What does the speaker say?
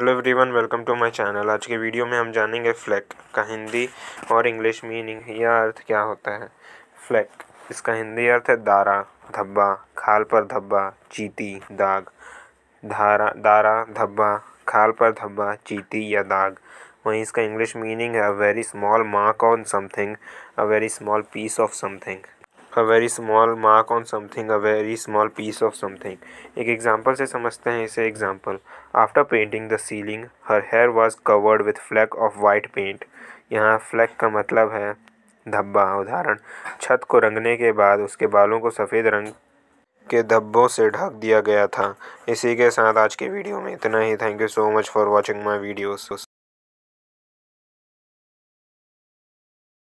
hello everyone welcome to my channel आज के video में हम जानेंगे फ्लैक का हिंदी और इंग्लिश मीनिंग या अर्थ क्या होता है फ्लैक इसका हिंदी अर्थ है दारा धब्बा खाल पर धब्बा चीती दाग धारा दारा धब्बा खाल पर धब्बा चीती या दाग वहीं इसका इंग्लिश मीनिंग है a very small mark on something a very small piece of something a very small mark on something a very small piece of something एक एग्जाम्पल से समझते हैं इसे example after painting the ceiling her hair was covered with flake of white paint यहाँ flake का मतलब है धब्बा उदाहरण छत को रंगने के बाद उसके बालों को सफ़ेद रंग के धब्बों से ढक दिया गया था इसी के साथ आज के वीडियो में इतना ही thank you so much for watching my videos